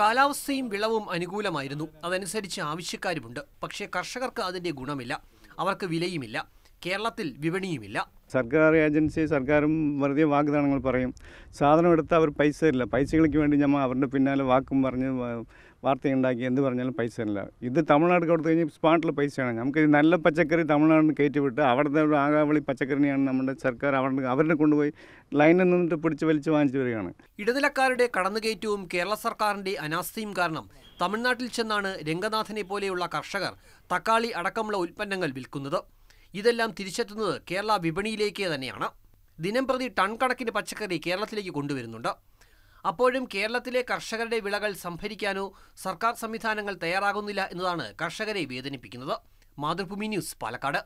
കാലാവസ്ഥയും വിളവും അനുകൂലമായിരുന്നു അതനുസരിച്ച് ആവശ്യക്കാരുമുണ്ട് പക്ഷേ കർഷകർക്ക് അതിന്റെ ഗുണമില്ല അവർക്ക് വിലയുമില്ല കേരളത്തിൽ വിപണിയുമില്ല സർക്കാർ ഏജൻസി സർക്കാരും വെറുതെ വാഗ്ദാനങ്ങൾ പറയും സാധനം എടുത്താൽ അവർ പൈസ തരില്ല പൈസകൾക്ക് വേണ്ടി ഞമ്മ അവരുടെ പിന്നാലെ വാക്കും പറഞ്ഞ് ഉണ്ടാക്കി എന്ത് പറഞ്ഞാലും പൈസ തരില്ല ഇത് തമിഴ്നാട് കൊടുത്തു കഴിഞ്ഞാൽ സ്പാട്ടിൽ പൈസയാണ് നമുക്ക് നല്ല പച്ചക്കറി തമിഴ്നാടിന് കയറ്റി വിട്ട് അവിടുത്തെ ഒരു ആകാവളി പച്ചക്കറിനെയാണ് നമ്മുടെ സർക്കാർ അവരുടെ അവരുടെ കൊണ്ടുപോയി ലൈനിൽ നിന്നിട്ട് പിടിച്ച് വലിച്ച് വാങ്ങിച്ചു വരികയാണ് ഇടനിലക്കാരുടെ കടന്നുകയറ്റവും കേരള സർക്കാരിൻ്റെ അനാസ്ഥയും കാരണം തമിഴ്നാട്ടിൽ ചെന്നാണ് രംഗനാഥനെ പോലെയുള്ള കർഷകർ തക്കാളി അടക്കമുള്ള ഉൽപ്പന്നങ്ങൾ വിൽക്കുന്നത് ഇതെല്ലാം തിരിച്ചെത്തുന്നത് കേരള വിപണിയിലേക്ക് തന്നെയാണ് ദിനംപ്രതി ടൺ കണക്കിന് പച്ചക്കറി കേരളത്തിലേക്ക് കൊണ്ടുവരുന്നുണ്ട് അപ്പോഴും കേരളത്തിലെ കർഷകരുടെ വിളകൾ സംഭരിക്കാനോ സർക്കാർ സംവിധാനങ്ങൾ തയ്യാറാകുന്നില്ല എന്നതാണ് കർഷകരെ വേദനിപ്പിക്കുന്നത് മാതൃഭൂമി ന്യൂസ് പാലക്കാട്